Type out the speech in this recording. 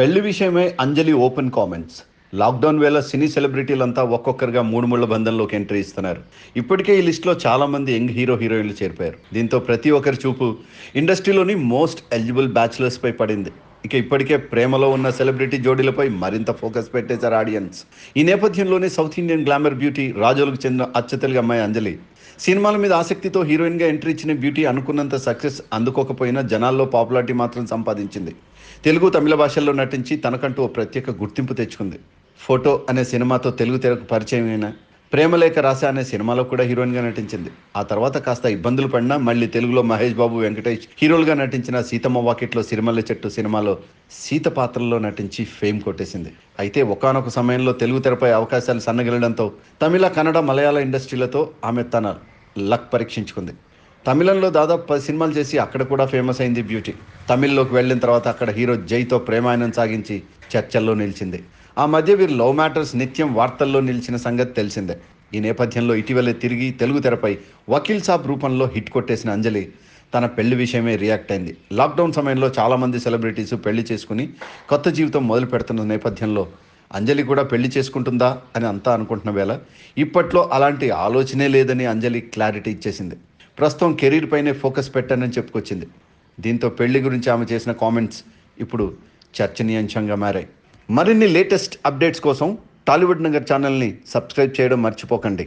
పెళ్లి విషయమే అంజలి open comments lockdown వేళ సినీ సెలబ్రిటీలంతా ఒక్కొక్కరుగా మూడు ముళ్ళ బంధంలోకి ఎంట్రీ ఇస్తున్నారు ఇప్పటికే ఈ లిస్ట్లో చాలామంది యంగ్ హీరో హీరోయిన్లు చేరిపోయారు దీంతో ప్రతి ఒక్కరి చూపు ఇండస్ట్రీలోని మోస్ట్ ఎలిజిబుల్ బ్యాచులర్స్పై పడింది ఇక ఇప్పటికే ప్రేమలో ఉన్న సెలబ్రిటీ జోడీలపై మరింత ఫోకస్ పెట్టేశారు ఆడియన్స్ ఈ నేపథ్యంలోనే సౌత్ ఇండియన్ గ్లామర్ బ్యూటీ రాజోలకు చెందిన అచ్చతెలుగు అమ్మాయి అంజలి సినిమాల మీద ఆసక్తితో హీరోయిన్గా ఎంట్రీ ఇచ్చిన బ్యూటీ అనుకున్నంత సక్సెస్ అందుకోకపోయినా జనాల్లో పాపులారిటీ మాత్రం సంపాదించింది తెలుగు తమిళ భాషల్లో నటించి తనకంటూ ఓ ప్రత్యేక గుర్తింపు తెచ్చుకుంది ఫోటో అనే సినిమాతో తెలుగు తెరకు పరిచయం అయిన ప్రేమలేఖ రాశ అనే సినిమాలో కూడా హీరోయిన్గా నటించింది ఆ తర్వాత కాస్త ఇబ్బందులు పడినా మళ్ళీ తెలుగులో మహేష్ బాబు వెంకటేష్ హీరోలుగా నటించిన సీతమ్మ వాకిట్లో సిరిమల్లె చెట్టు సినిమాలో సీత పాత్రలో నటించి ఫేమ్ కొట్టేసింది అయితే ఒకనొక సమయంలో తెలుగు తెరపై అవకాశాలు సన్నగిలడంతో తమిళ కన్నడ మలయాళ ఇండస్ట్రీలతో ఆమె తన లక్ పరీక్షించుకుంది తమిళంలో దాదాపు పది సినిమాలు చేసి అక్కడ కూడా ఫేమస్ అయింది బ్యూటీ తమిళ్లోకి వెళ్ళిన తర్వాత అక్కడ హీరో జైతో ప్రేమాయణం సాగించి చర్చల్లో నిలిచింది ఆ మధ్య వీరు లవ్ మ్యాటర్స్ నిత్యం వార్తల్లో నిలిచిన సంగతి తెలిసిందే ఈ నేపథ్యంలో ఇటీవలే తిరిగి తెలుగు తెరపై వకీల్ సాబ్ రూపంలో హిట్ కొట్టేసిన అంజలి తన పెళ్లి విషయమే రియాక్ట్ అయింది లాక్డౌన్ సమయంలో చాలామంది సెలబ్రిటీస్ పెళ్లి చేసుకుని కొత్త జీవితం మొదలు పెడుతున్న నేపథ్యంలో అంజలి కూడా పెళ్లి చేసుకుంటుందా అని అంతా అనుకుంటున్న వేళ ఇప్పట్లో అలాంటి ఆలోచనే లేదని అంజలి క్లారిటీ ఇచ్చేసింది ప్రస్తుతం కెరీర్ పైనే ఫోకస్ పెట్టానని చెప్పుకొచ్చింది దీంతో పెళ్లి గురించి ఆమె చేసిన కామెంట్స్ ఇప్పుడు చర్చనీయాంశంగా మారాయి మరిన్ని లేటెస్ట్ అప్డేట్స్ కోసం టాలీవుడ్ నగర్ ఛానల్ని సబ్స్క్రైబ్ చేయడం మర్చిపోకండి